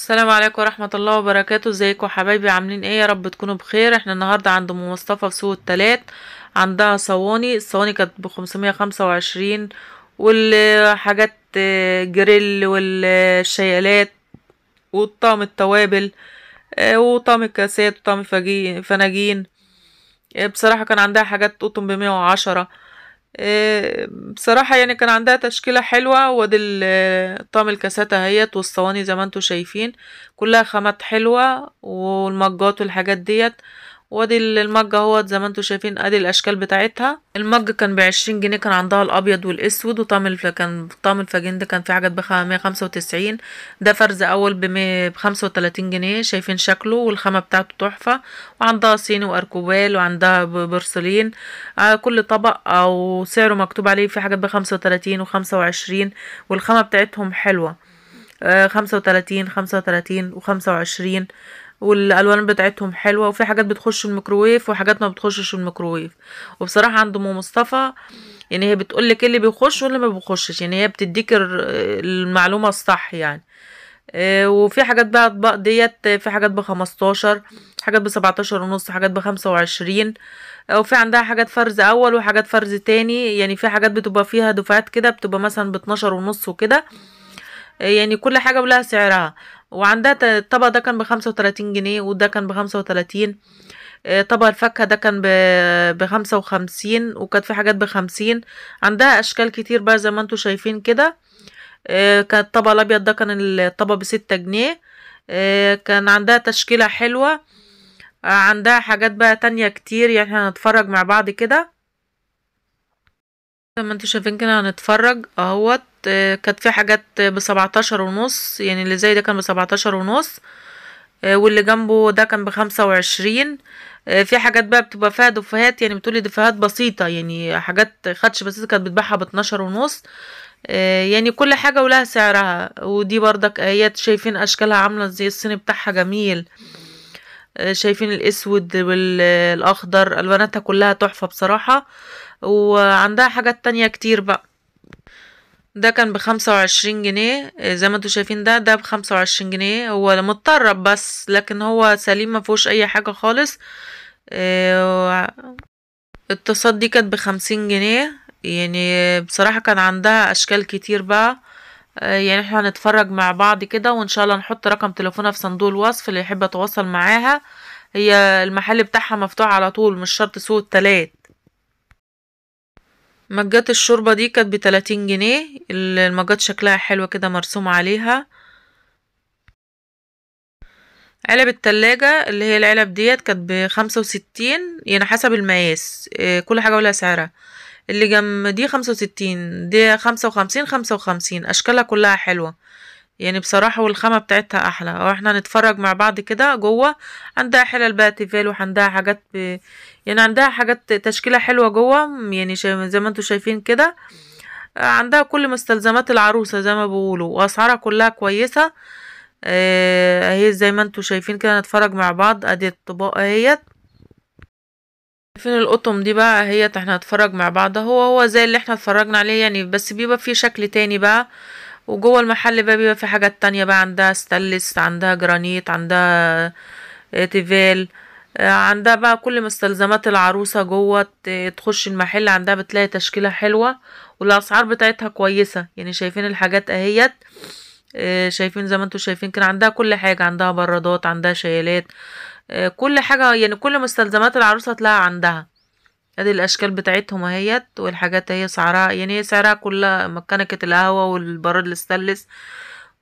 السلام عليكم ورحمة الله وبركاته ازيكم حبايبي عاملين ايه يا رب تكونوا بخير احنا النهاردة عند ام مصطفى في سوق التلات عندها صواني الصواني كانت بخمسمية خمسة وعشرين والحاجات آه، جريل والشيالات والطعم التوابل آه، وطعم الكاسات وطعم فناجين آه، بصراحة كان عندها حاجات قطن بمية وعشرة آه، بصراحة يعني كان عندها تشكيلة حلوة وادي آه، طعم الكاسات اهيت والصواني زي ما انتوا شايفين كلها خامات حلوة والمجات والحاجات ديت وادي المج اهوت زي ما انتم شايفين ادي الاشكال بتاعتها المج كان بعشرين جنيه كان عندها الابيض والاسود وطعم الف... كان طعم الفاجين ده كان في حاجات بخمسة خمسة وتسعين ده فرز اول بخمسة وتلاتين جنيه شايفين شكله والخامة بتاعته تحفة وعندها صيني واركوبال وعندها برسلين على آه، كل طبق او سعره مكتوب عليه في حاجات بخمسة وتلاتين وخمسة وعشرين والخامة بتاعتهم حلوة آه، خمسة وتلاتين خمسة وتلاتين وخمسة وعشرين والالوان بتاعتهم حلوه وفي حاجات بتخش الميكروويف وحاجات ما بتخشش الميكروويف وبصراحه عند ام مصطفى يعني هي بتقول لك إيه اللي بيخش واللي ما بيخشش يعني هي بتديك المعلومه الصح يعني آه، وفي حاجات بقى اطباق ديت في حاجات بخمستاشر حاجات بسبعتاشر ونص حاجات بخمسة وعشرين آه، وفي عندها حاجات فرز اول وحاجات فرز تاني يعني في حاجات بتبقى فيها دفعات كده بتبقى مثلا باتناشر ونص وكده آه، يعني كل حاجة ولها سعرها وعندها الطبق ده كان بخمسة وتلاتين جنيه وده كان بخمسة وتلاتين آه، طبق الفاكهة ده كان بخمسة وخمسين وكانت في حاجات بخمسين عندها أشكال كتير بقى زي ما انتوا شايفين كده آه، كان الطبق الأبيض ده كان الطبق بستة جنيه آه، كان عندها تشكيلة حلوة عندها حاجات بقى تانية كتير يعني هنتفرج مع بعض كده زي ما انتوا شايفين كده هنتفرج اهوت كانت في حاجات بسبعتاشر ونص يعني اللي زي ده كان بسبعتاشر ونص آه، واللي جنبه ده كان بخمسة وعشرين آه، في حاجات بقى بتبقى فيها دفهات يعني بتقولي دفهات بسيطة يعني حاجات خدش بس كانت بتباعها باتناشر ونص آه، يعني كل حاجة ولها سعرها ودي بردك آيات شايفين أشكالها عاملة زي الصيني بتاعها جميل شايفين الأسود والأخضر ألوانتها كلها تحفة بصراحة وعندها حاجات تانية كتير بقى ده كان بخمسة وعشرين جنيه آه، زي ما انتوا شايفين ده ده بخمسة وعشرين جنيه هو متطرب بس لكن هو سليم مفيهوش اي حاجة خالص آه، الطاسات دي كانت بخمسين جنيه يعني بصراحة كان عندها اشكال كتير بقى آه، يعني احنا هنتفرج مع بعض كده وان شاء الله نحط رقم تليفونها في صندوق الوصف اللي يحب يتواصل معاها هي المحل بتاعها مفتوح على طول مش شرط سوق التلات مجات الشوربة دي كانت بتلاتين جنيه المجات شكلها حلو كده مرسوم عليها علب التلاجة اللي هي العلب ديت كانت بخمسة وستين يعني حسب المقاس آه، كل حاجة ولها سعرها اللي جنب دي خمسة وستين دي خمسة وخمسين خمسة وخمسين أشكالها كلها حلوة يعني بصراحة والخامة بتاعتها أحلى أو احنا مع بعض كده جوه عندها حلل بقى تيفال وعندها حاجات ب... يعني عندها حاجات تشكيلة حلوة جوه يعني شا... زي ما انتوا شايفين كده عندها كل مستلزمات العروسة زي ما بيقولوا وأسعارها كلها كويسة اه... اهي زي ما انتوا شايفين كده نتفرج مع بعض ادي الطباق اهيت فين القطم دي بقى اهيت احنا هنتفرج مع بعض هو هو زي اللي احنا اتفرجنا عليه يعني بس بيبقى فيه شكل تاني بقى وجوه المحل بقى بيبقى في حاجات تانية بقى عندها ستلس عندها جرانيت عندها تيفال عندها بقى كل مستلزمات العروسة جوه تخش المحل عندها بتلاقي تشكيلة حلوة والأسعار بتاعتها كويسة يعني شايفين الحاجات اهيت آه، شايفين زي ما انتوا شايفين كان عندها كل حاجة عندها برادات عندها شيالات آه، كل حاجة يعني كل مستلزمات العروسة تلاقيها عندها ادي الاشكال بتاعتهم اهيت والحاجات اهي سعرها يعني هي سعرها كلها مكنكة القهوة والبراد الستانلس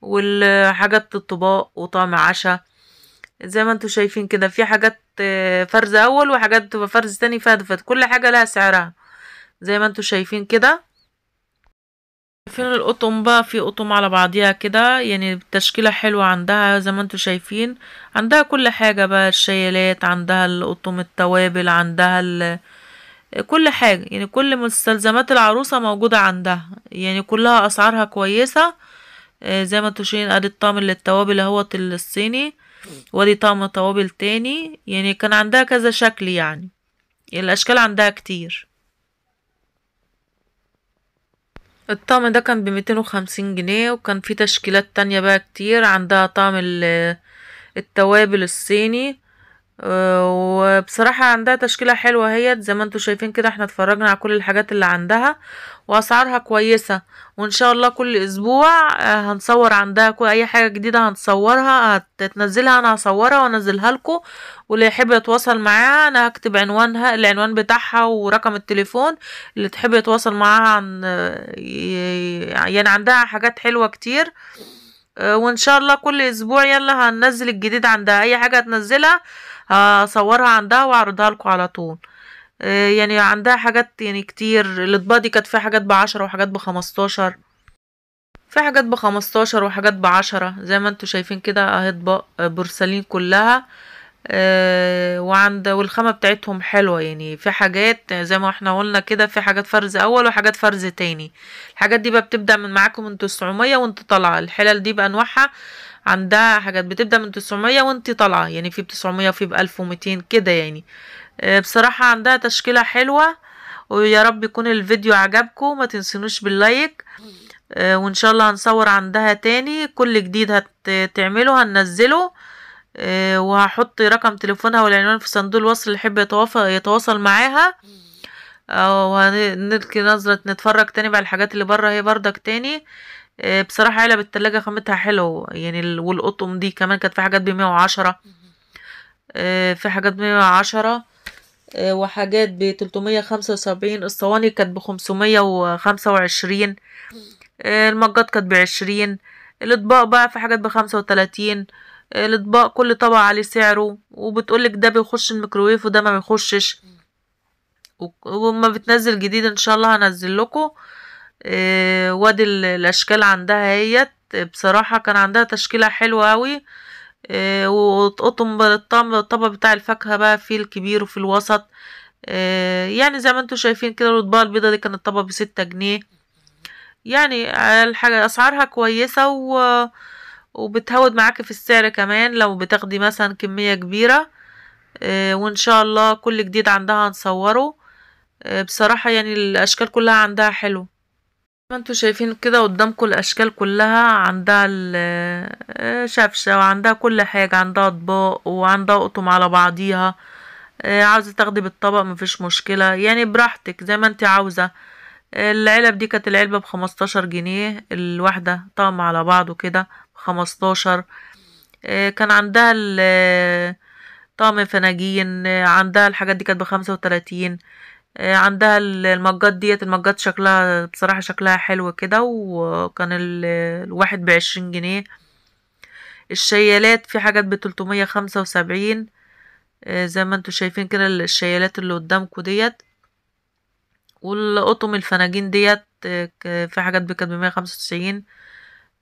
والحاجات الطباق وطعم عشا زي ما انتوا شايفين كده في حاجات آه، فرز اول وحاجات تبقى فرز تاني فهدفت كل حاجة لها سعرها زي ما انتوا شايفين كده شايفين القطم بقى في قطم على بعضيها كده يعني تشكيلة حلوة عندها زي ما انتوا شايفين عندها كل حاجة بقى الشيلات عندها القطم التوابل عندها كل حاجة يعني كل مستلزمات العروسة موجودة عندها يعني كلها أسعارها كويسة آه، زي ما انتوا شايفين ادي الطعم للتوابل اهوت الصيني وادي طعم توابل تاني يعني كان عندها كذا شكل يعني الاشكال عندها كتير الطعم ده كان بميتين وخمسين جنيه وكان فيه تشكيلات تانية بقى كتير عندها طعم التوابل الصيني وبصراحة عندها تشكيلة حلوة هي زي ما انتوا شايفين كده احنا اتفرجنا على كل الحاجات اللي عندها واسعارها كويسة وان شاء الله كل اسبوع آه، هنصور عندها اي حاجة جديدة هنصورها هتنزلها انا هصورها وانزلها لكم واللي يحب يتواصل معاها انا هكتب عنوانها العنوان بتاعها ورقم التليفون اللي تحب يتواصل معاها عن يعني عندها حاجات حلوة كتير آه، وان شاء الله كل اسبوع يلا هننزل الجديد عندها اي حاجة هتنزلها هصورها عندها واعرضها لكم على طول آه، يعني عندها حاجات يعني كتير الاطباق دي كانت فيها حاجات بعشرة وحاجات بخمستاشر في حاجات بخمستاشر وحاجات بعشرة زي ما انتوا شايفين كده اهي اطباق بورسلين كلها آه، وعند والخامة بتاعتهم حلوة يعني في حاجات زي ما احنا قلنا كده في حاجات فرز اول وحاجات فرز تاني الحاجات دي بقى بتبدأ من معاكم من تسعمية وانت طالعة الحلل دي بأنواعها عندها حاجات بتبدأ من 900 وانت طالعة يعني في ب 900 وفي ب 1200 كده يعني آه، بصراحة عندها تشكيلة حلوة ويا رب يكون الفيديو عجبكم ما تنسونوش باللايك آه، وان شاء الله هنصور عندها تاني كل جديد هتعمله هننزله آه، وهحط رقم تليفونها والعنوان في صندوق الوصل اللي يحب يتواصل معاها وهنلقي نظرة نتفرج تاني بقى الحاجات اللي بره هي بردك تاني آه، بصراحة علب التلاجة خامتها حلو يعني والقطم دي كمان كانت في حاجات بمية وعشرة آه، في حاجات بمية وعشرة آه، وحاجات بتلتمية خمسة وسبعين الصواني كانت بخمسمية وخمسة وعشرين المجات كانت بعشرين الاطباق بقى في حاجات بخمسة وتلاتين الاطباق كل طبق عليه سعره وبتقولك ده بيخش الميكروويف وده ما بيخشش وما بتنزل جديد ان شاء الله هنزل لكم آه، وادي الاشكال عندها هيت بصراحه كان عندها تشكيله حلوه قوي آه، وقطن الطبق بتاع الفاكهه بقى فيه الكبير وفي الوسط آه، يعني زي ما انتم شايفين كده الاطباق البيضه دي كانت طبق بستة جنيه يعني الحاجه اسعارها كويسه و... وبتهود معاكي في السعر كمان لو بتاخدي مثلا كميه كبيره وان شاء الله كل جديد عندها هنصوره بصراحه يعني الاشكال كلها عندها حلوه ما انتوا شايفين كده قدامكم الاشكال كلها عندها آه، شفشة وعندها كل حاجة عندها اطباق وعندها قطم على بعضيها آه، عاوزة تاخدي بالطبق مفيش مشكلة يعني براحتك زي ما انت عاوزة آه، العلب دي كانت العلبة بخمستاشر جنيه الواحدة طقم على بعضه كده بخمستاشر كان عندها طقم فناجين عندها الحاجات دي كانت بخمسة وتلاتين آه، عندها المجات ديت المجات شكلها بصراحة شكلها حلو كده وكان الواحد بعشرين جنيه الشيالات في حاجات بتلتمية خمسة وسبعين آه، زي ما انتوا شايفين كده الشيالات اللي قدامكم ديت والقطم الفناجين ديت آه، في حاجات بكانت بمية خمسة وتسعين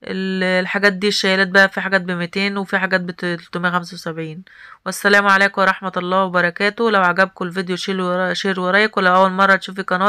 الحاجات دي الشيلات بقى في حاجات بميتين وفي حاجات بتلتمية خمسة وسبعين والسلام عليكم ورحمة الله وبركاته لو عجبكم الفيديو شيلوا شير ورايك ولو أول مرة تشوفي قناتي